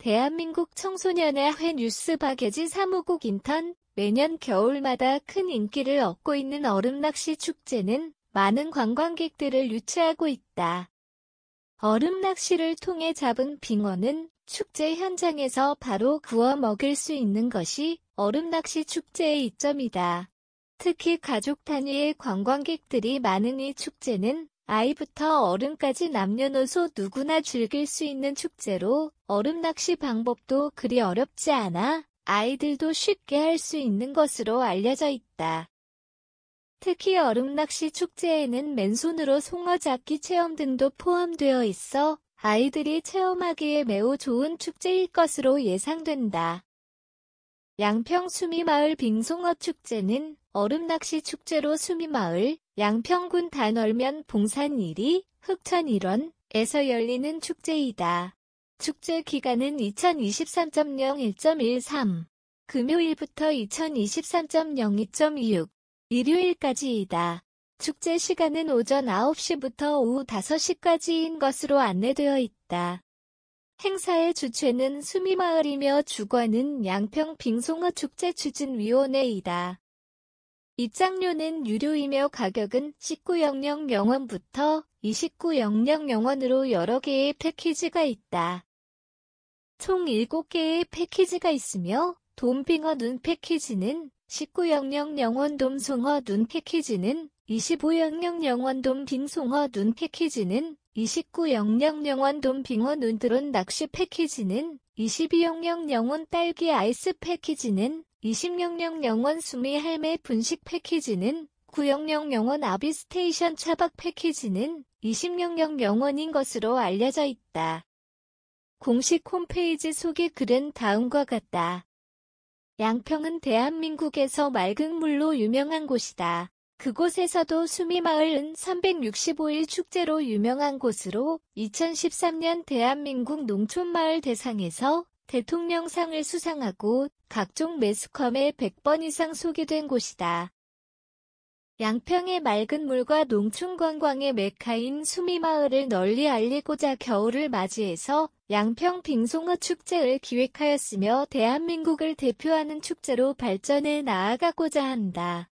대한민국 청소년의 회 뉴스 박예진 사무국 인턴 매년 겨울마다 큰 인기를 얻고 있는 얼음낚시 축제는 많은 관광객들을 유치하고 있다. 얼음낚시를 통해 잡은 빙어는 축제 현장에서 바로 구워 먹을수 있는 것이 얼음낚시 축제의 이점이다. 특히 가족 단위의 관광객들이 많은 이 축제는 아이부터 어른까지 남녀노소 누구나 즐길 수 있는 축제로 얼음 낚시 방법도 그리 어렵지 않아 아이들도 쉽게 할 수 있는 것으로 알려져 있다. 특히 얼음 낚시 축제에는 맨손으로 송어 잡기 체험 등도 포함되어 있어 아이들이 체험하기에 매우 좋은 축제일 것으로 예상된다. 양평 수미마을 빙송어 축제는 얼음 낚시 축제로 수미마을, 양평군 단월면 봉산 1위 흑천1원에서 열리는 축제이다. 축제 기간은 2023.01.13 금요일부터 2023.02.26 일요일까지이다. 축제 시간은 오전 9시부터 오후 5시까지인 것으로 안내되어 있다. 행사의 주최는 수미마을이며 주관은 양평 빙송어 축제 추진위원회이다. 입장료는 유료이며 가격은 19.00원부터 29.00원으로 여러 개의 패키지가 있다. 총 7개의 패키지가 있으며 돔빙어 눈 패키지는 19.00원 돔송어 눈 패키지는 25.00원 돔빙송어 눈 패키지는 29.00원 돔빙어 눈드론 낚시 패키지는 22.00원 딸기 아이스 패키지는 26령 영원 수미 할매 분식 패키지는 900 영원 아비스테이션 차박 패키지는 26령 영원인 것으로 알려져 있다. 공식 홈페이지 소개 글은 다음과 같다. 양평은 대한민국에서 맑은 물로 유명한 곳이다. 그곳에서도 수미마을은 365일 축제로 유명한 곳으로 2013년 대한민국 농촌마을 대상에서 대통령상을 수상하고 각종 매스컴에 100번 이상 소개된 곳이다. 양평의 맑은 물과 농촌 관광의 메카인 수미마을을 널리 알리고자 겨울을 맞이해서 양평 빙송어 축제를 기획하였으며 대한민국을 대표하는 축제로 발전해 나아가고자 한다.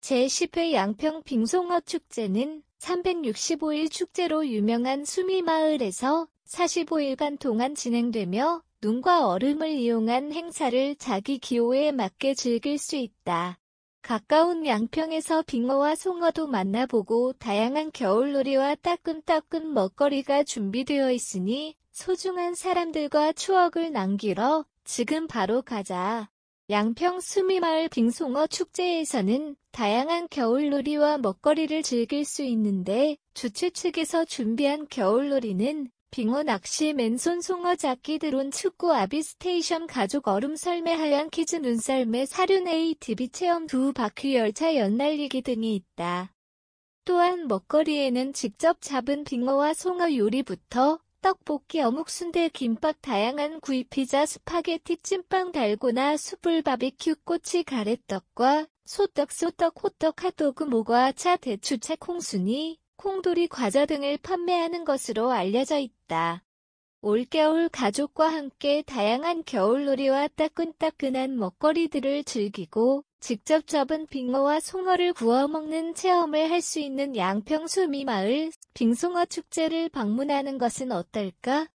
제10회 양평 빙송어 축제는 365일 축제로 유명한 수미마을에서 45일간 동안 진행되며 눈과 얼음을 이용한 행사를 자기 기호에 맞게 즐길 수 있다. 가까운 양평에서 빙어와 송어도 만나보고 다양한 겨울놀이와 따끔따끔 먹거리가 준비되어 있으니 소중한 사람들과 추억을 남기러 지금 바로 가자. 양평 수미마을 빙송어 축제에서는 다양한 겨울놀이와 먹거리를 즐길 수 있는데 주최 측에서 준비한 겨울놀이는 빙어 낚시 맨손 송어 잡기 드론 축구 아비스테이션 가족 얼음 설매 하얀 키즈 눈썰매 사륜A TV 체험 두 바퀴 열차 연날리기 등이 있다. 또한 먹거리에는 직접 잡은 빙어와 송어 요리부터 떡볶이, 어묵, 순대, 김밥, 다양한 구이, 피자, 스파게티, 찐빵, 달고나, 숯불, 바비큐, 꼬치, 가래떡과 소떡, 소떡, 호떡, 핫도그, 모과, 차, 대추, 차, 콩순이, 콩돌이 과자 등을 판매하는 것으로 알려져 있다. 올겨울 가족과 함께 다양한 겨울놀이와 따끈따끈한 먹거리들을 즐기고 직접 잡은 빙어와 송어를 구워 먹는 체험을 할 수 있는 양평수 미마을 빙송어 축제를 방문하는 것은 어떨까?